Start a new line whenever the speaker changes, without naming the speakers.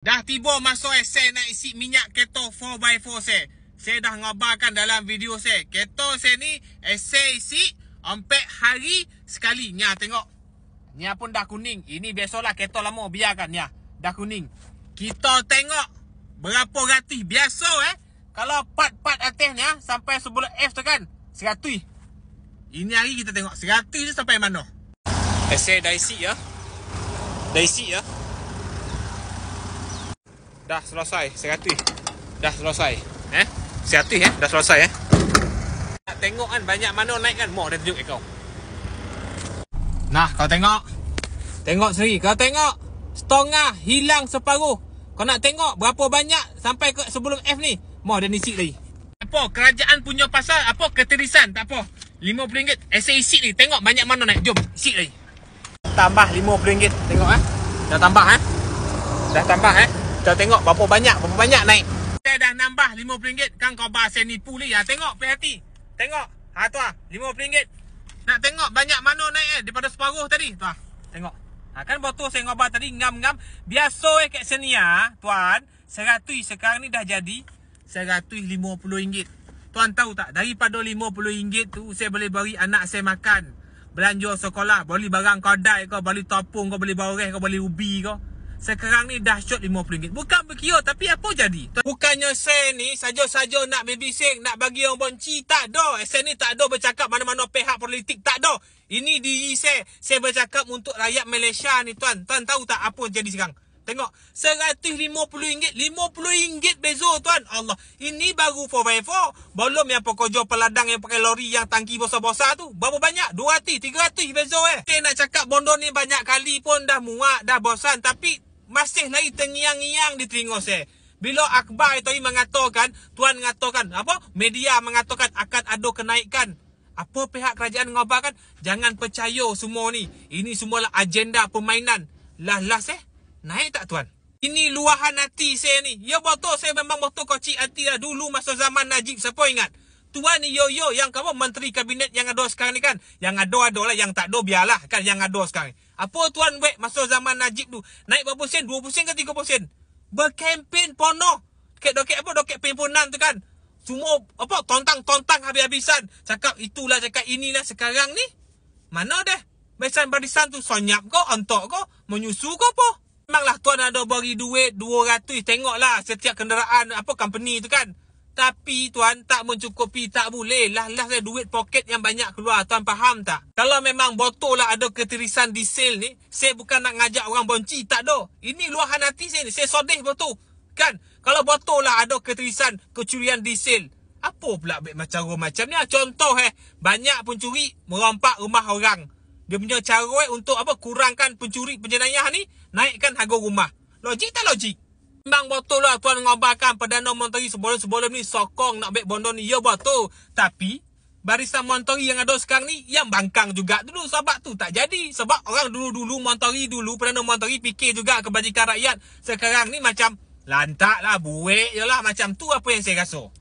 Dah tiba masa saya nak isi minyak keto 4x4 saya. Saya dah ngabarkan dalam video saya. Keto saya ni saya isi 4 hari sekali. Nya tengok. Nya pun dah kuning. Ini biasalah keto lama biarkan nya. Dah kuning. Kita tengok berapa ganti. Biasa eh. Kalau part-part atas nya sampai sebelah F tu kan. Seratui. Ini hari kita tengok. Seratui tu sampai mana. Saya dah isi ya. Dah isi ya dah selesai 100 dah selesai eh 100 eh dah selesai eh nak tengok kan banyak mana naik kan mau dia tunjuk kau nah kau tengok tengok sendiri kau tengok setengah hilang separuh kau nak tengok berapa banyak sampai ke sebelum F ni mau dia nisik lagi apa kerajaan punya pasal apa keterisan tak apa RM50 asyik isi lagi tengok banyak mana naik jom isi lagi tambah RM50 tengok eh dah tambah eh dah tambah eh kita tengok berapa banyak, berapa banyak naik. Saya dah nambah RM50. Kan kau bahas saya nipu ni. Ha, tengok, perhati. Tengok. Ha tu ha, lah, RM50. Nak tengok banyak mana naik eh, daripada separuh tadi. Tu lah, tengok. Ha, kan botol saya ngobah tadi, ngam-ngam. Biasa eh kat sini ya, tuan. RM100 sekarang ni dah jadi RM150. Tuan tahu tak, daripada RM50 tu, saya boleh bagi anak saya makan. Belanja sekolah, boleh barang kodai kau, boleh topung kau, boleh bawang kau, boleh ubi kau. Sekarang ni dah dahsyat RM50. Bukan berkira tapi apa jadi? Bukannya saya ni saja-saja nak babysit, nak bagi orang bonci. Tak ada. Saya ni tak ada bercakap mana-mana pihak politik. Tak ada. Ini diri saya. Saya bercakap untuk rakyat Malaysia ni tuan. Tuan tahu tak apa jadi sekarang? Tengok. RM150. RM50 bezo tuan. Allah. Ini baru 4x4. Belum yang pekerja peladang yang pakai lori yang tangki besar-besar tu. Berapa banyak? 200, 300 bezo eh. Saya nak cakap bondo ni banyak kali pun dah muak, dah bosan. Tapi masih lagi tengiang-ngiang di telinga saya. Bila akhbar itu mengatakan, tuan mengatakan, apa? Media mengatakan akan ada kenaikan. Apa pihak kerajaan mengatakan Jangan percaya semua ni. Ini semualah agenda permainan. Lah-lah eh? Naik tak tuan? Ini luahan hati saya ni. Ya betul saya memang betul kocik hati lah dulu masa zaman Najib. Siapa ingat? Tuan Yoyo yang kamu menteri kabinet yang ada sekarang ni kan. Yang ada ada lah yang tak ada biarlah kan yang ada sekarang ni. Apa tuan buat masa zaman Najib tu? Naik berapa sen? 20 sen ke 30 sen? Berkempen pono, Doket, doket apa? Doket pimpunan tu kan. Semua apa? Tontang-tontang habis-habisan. Cakap itulah, cakap inilah sekarang ni. Mana deh? Besan barisan tu sonyap kau, antok kau, menyusu kau apa? Memanglah tuan ada bagi duit 200. Tengoklah setiap kenderaan apa company tu kan tapi tuan tak mencukupi tak boleh lah lah saya duit poket yang banyak keluar tuan faham tak kalau memang botol lah ada ketirisan di sale ni saya bukan nak ngajak orang bonci tak doh ini luahan hati saya ni saya sodeh botol kan kalau botol lah ada ketirisan kecurian di sale apa pula macam macam ni ah, contoh eh banyak pencuri merompak rumah orang dia punya cara eh, untuk apa kurangkan pencuri penjenayah ni naikkan harga rumah logik tak logik Bang betul lah tuan mengobarkan Perdana Menteri sebelum-sebelum ni sokong nak baik bondo ni. Ya betul. Tapi barisan Menteri yang ada sekarang ni yang bangkang juga dulu. Sebab tu tak jadi. Sebab orang dulu-dulu Menteri dulu Perdana Menteri fikir juga kebajikan rakyat. Sekarang ni macam lantak lah buik je lah. Macam tu apa yang saya rasa.